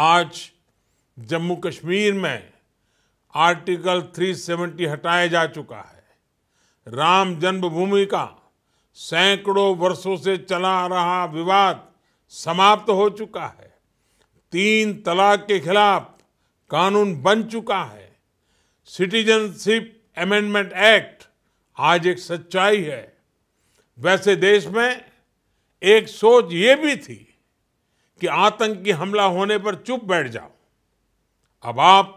आज जम्मू कश्मीर में आर्टिकल 370 हटाया जा चुका है राम जन्मभूमि का सैकड़ों वर्षों से चला आ रहा विवाद समाप्त हो चुका है तीन तलाक के खिलाफ कानून बन चुका है सिटीजनशिप अमेंडमेंट एक्ट आज एक सच्चाई है वैसे देश में एक सोच ये भी थी कि आतंकी हमला होने पर चुप बैठ जाओ अब आप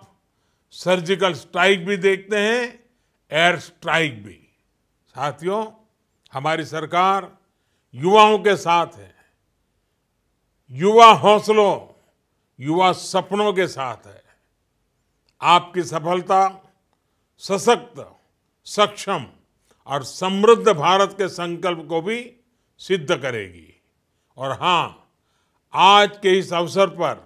सर्जिकल स्ट्राइक भी देखते हैं एयर स्ट्राइक भी साथियों हमारी सरकार युवाओं के साथ है युवा हौसलों युवा सपनों के साथ है आपकी सफलता सशक्त सक्षम और समृद्ध भारत के संकल्प को भी सिद्ध करेगी और हां आज के इस अवसर पर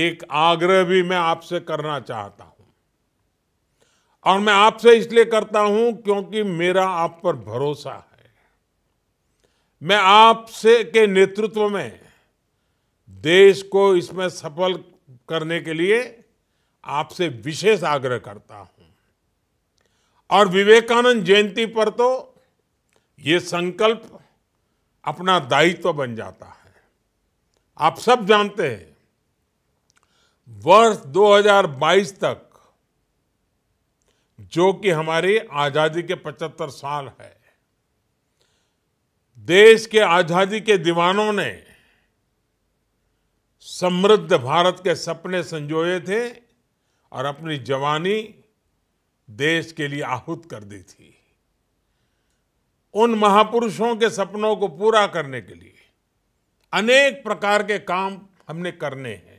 एक आग्रह भी मैं आपसे करना चाहता हूं और मैं आपसे इसलिए करता हूं क्योंकि मेरा आप पर भरोसा है मैं आपसे के नेतृत्व में देश को इसमें सफल करने के लिए आपसे विशेष आग्रह करता हूं और विवेकानंद जयंती पर तो ये संकल्प अपना दायित्व बन जाता है आप सब जानते हैं वर्ष 2022 तक जो कि हमारी आजादी के 75 साल है देश के आजादी के दीवानों ने समृद्ध भारत के सपने संजोए थे और अपनी जवानी देश के लिए आहूत कर दी थी उन महापुरुषों के सपनों को पूरा करने के लिए अनेक प्रकार के काम हमने करने हैं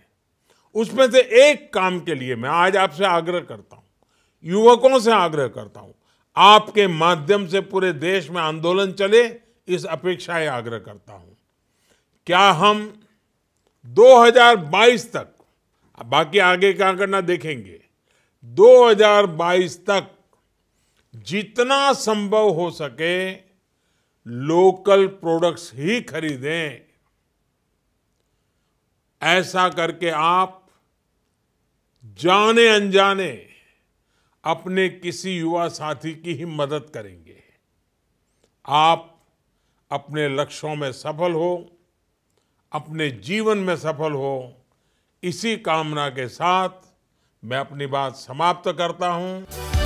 उसमें से एक काम के लिए मैं आज आपसे आग्रह करता हूं युवकों से आग्रह करता हूं आपके माध्यम से पूरे देश में आंदोलन चले इस अपेक्षाएं आग्रह करता हूं क्या हम 2022 तक बाकी आगे क्या करना देखेंगे 2022 तक जितना संभव हो सके लोकल प्रोडक्ट्स ही खरीदें ऐसा करके आप जाने अनजाने अपने किसी युवा साथी की ही मदद करेंगे आप अपने लक्ष्यों में सफल हो अपने जीवन में सफल हो इसी कामना के साथ मैं अपनी बात समाप्त करता हूं